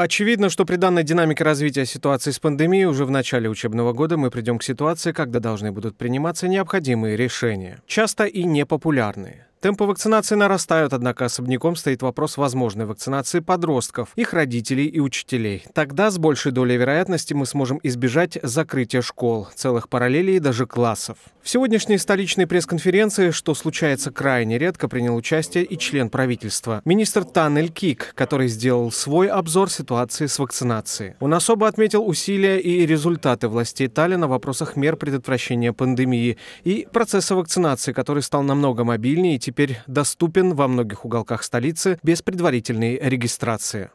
Очевидно, что при данной динамике развития ситуации с пандемией уже в начале учебного года мы придем к ситуации, когда должны будут приниматься необходимые решения, часто и непопулярные. Темпы вакцинации нарастают, однако особняком стоит вопрос возможной вакцинации подростков, их родителей и учителей. Тогда с большей долей вероятности мы сможем избежать закрытия школ, целых параллелей и даже классов. В сегодняшней столичной пресс-конференции, что случается крайне редко, принял участие и член правительства, министр Таннель Кик, который сделал свой обзор ситуации с вакцинацией. Он особо отметил усилия и результаты властей Таллина в вопросах мер предотвращения пандемии и процесса вакцинации, который стал намного мобильнее и теперь доступен во многих уголках столицы без предварительной регистрации.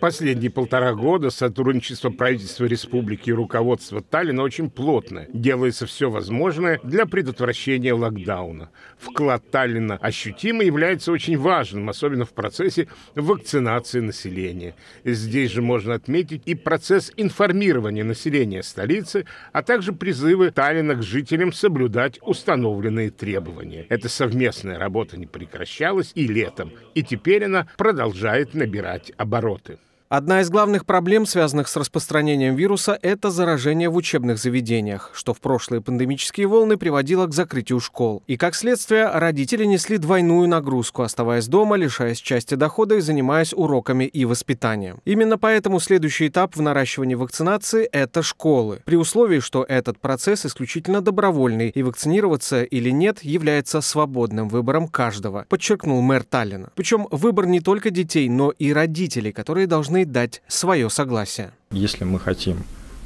Последние полтора года сотрудничество правительства республики и руководства Таллина очень плотное. Делается все возможное для предотвращения локдауна. Вклад Таллина ощутимо является очень важным, особенно в процессе вакцинации населения. Здесь же можно отметить и процесс информирования населения столицы, а также призывы Таллина к жителям соблюдать установленные требования. Эта совместная работа не прекращалась и летом, и теперь она продолжает набирать обороты. Одна из главных проблем, связанных с распространением вируса, это заражение в учебных заведениях, что в прошлые пандемические волны приводило к закрытию школ. И, как следствие, родители несли двойную нагрузку, оставаясь дома, лишаясь части дохода и занимаясь уроками и воспитанием. Именно поэтому следующий этап в наращивании вакцинации – это школы. При условии, что этот процесс исключительно добровольный, и вакцинироваться или нет является свободным выбором каждого, подчеркнул мэр Таллина. Причем выбор не только детей, но и родителей, которые должны должны дать свое согласие. Если мы хотим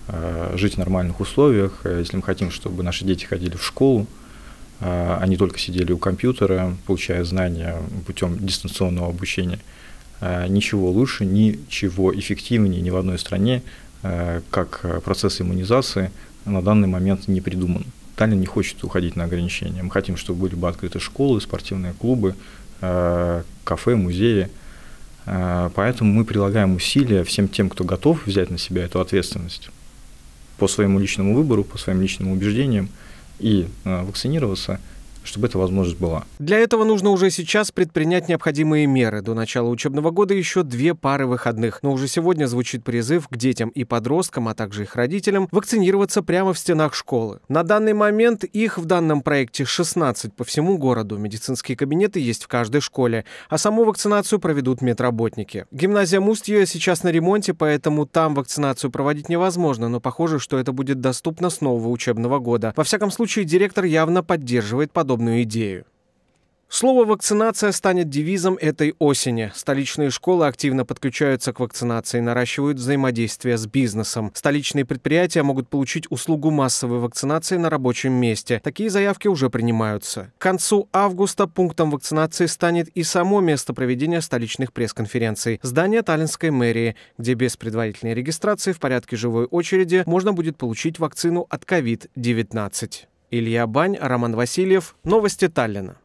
э, жить в нормальных условиях, э, если мы хотим, чтобы наши дети ходили в школу, а э, не только сидели у компьютера, получая знания путем дистанционного обучения, ничего лучше, ничего эффективнее ни в одной стране, как процесс иммунизации на данный момент не придуман. Таллин не хочет уходить на ограничения. Мы хотим, чтобы были бы открыты школы, спортивные клубы, кафе, музеи – Э, поэтому мы прилагаем усилия всем тем, кто готов взять на себя эту ответственность по своему личному выбору, по своим личным убеждениям и э, вакцинироваться – чтобы эта возможность была. Для этого нужно уже сейчас предпринять необходимые меры. До начала учебного года еще две пары выходных. Но уже сегодня звучит призыв к детям и подросткам, а также их родителям, вакцинироваться прямо в стенах школы. На данный момент их в данном проекте 16 по всему городу. Медицинские кабинеты есть в каждой школе. А саму вакцинацию проведут медработники. Гимназия Мустье сейчас на ремонте, поэтому там вакцинацию проводить невозможно, но похоже, что это будет доступно с нового учебного года. Во всяком случае, директор явно поддерживает подобное подобную идею. Слово «вакцинация» станет девизом этой осени. Столичные школы активно подключаются к вакцинации, наращивают взаимодействие с бизнесом. Столичные предприятия могут получить услугу массовой вакцинации на рабочем месте. Такие заявки уже принимаются. К концу августа пунктом вакцинации станет и само место проведения столичных пресс-конференций – здание Таллинской мэрии, где без предварительной регистрации в порядке живой очереди можно будет получить вакцину от COVID-19. Илья Бань, Роман Васильев. Новости Таллина.